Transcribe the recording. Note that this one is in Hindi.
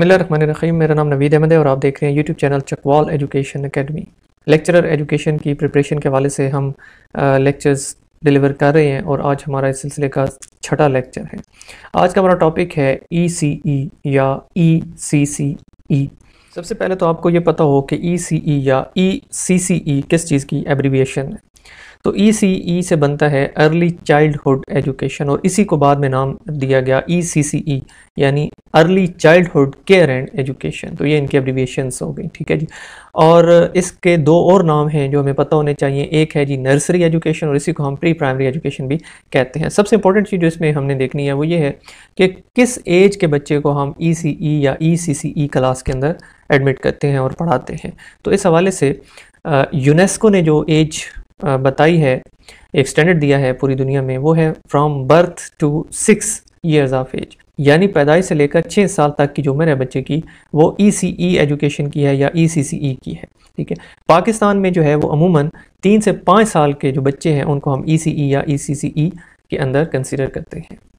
बसमीम मेरा नाम नवीद अहमद है और आप देख रहे हैं YouTube channel Chakwal education academy lecturer education की प्रिपरेशन के हवाले से हम लेक्चर्स डिलीवर कर रहे हैं और आज हमारा इस सिलसिले का छठा लेक्चर है आज का हमारा टॉपिक है ई सी ई या ई सी सी ई सबसे पहले तो आपको ये पता हो कि ई सी ई या ई सी सी ई किस चीज़ की एब्रीविएशन है तो ई सी ई से बनता है अर्ली चाइल्डहुड एजुकेशन और इसी को बाद में नाम दिया गया ई सी सी ई यानी early childhood care and education तो ये इनके एब्रीविएशंस हो गई ठीक है जी और इसके दो और नाम हैं जो हमें पता होने चाहिए एक है जी नर्सरी एजुकेशन और इसी को हम प्री प्राइमरी एजुकेशन भी कहते हैं सबसे इंपॉर्टेंट चीज़ जो इसमें हमने देखनी है वो ये है कि किस एज के बच्चे को हम ई सी ई या ई सी सी ई क्लास के अंदर एडमिट करते हैं और पढ़ाते हैं तो इस हवाले से यूनेस्को ने जो एज बताई है एक स्टैंडर्ड दिया है पूरी दुनिया में वो है from birth to six years of age यानी पैदाइश से लेकर छः साल तक की जो उम्र है बच्चे की वो ई सी ई एजुकेशन की है या ई सी सी ई की है ठीक है पाकिस्तान में जो है वो अमूमन तीन से पाँच साल के जो बच्चे हैं उनको हम ई सी ई या ई सी सी ई के अंदर कंसिडर करते हैं